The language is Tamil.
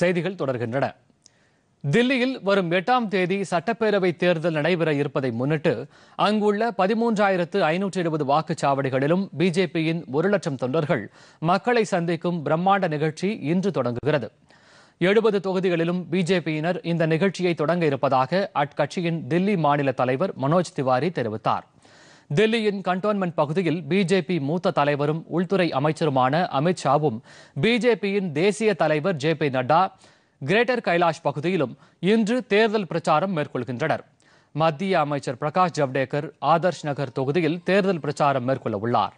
செய்திகள் தொடர்கின்றன தில்லியில் வரும் எட்டாம் தேதி சட்டப்பேரவை தேர்தல் நடைபெற இருப்பதை முன்னிட்டு அங்குள்ள பதிமூன்றாயிரத்து ஐநூற்றி எழுபது வாக்குச்சாவடிகளிலும் பிஜேபியின் ஒரு லட்சம் தொண்டர்கள் மக்களை சந்திக்கும் பிரம்மாண்ட நிகழ்ச்சி இன்று தொடங்குகிறது எழுபது தொகுதிகளிலும் பிஜேபியினர் இந்த நிகழ்ச்சியை தொடங்க இருப்பதாக அக்கட்சியின் தில்லி மாநில தலைவர் மனோஜ் திவாரி தெரிவித்தார் தில்லியின் கண்டோன்மெண்ட் பகுதியில் பிஜேபி மூத்த தலைவரும் உள்துறை அமைச்சருமான அமித்ஷாவும் பிஜேபியின் தேசிய தலைவர் J P Nadda Greater Kailash பகுதியிலும் இன்று தேர்தல் பிரச்சாரம் மேற்கொள்கின்றனர் மத்திய அமைச்சர் பிரகாஷ் ஜவ்டேகர் ஆதர்ஷ் நகர் தொகுதியில் தேர்தல் பிரச்சாரம் மேற்கொள்ள உள்ளார்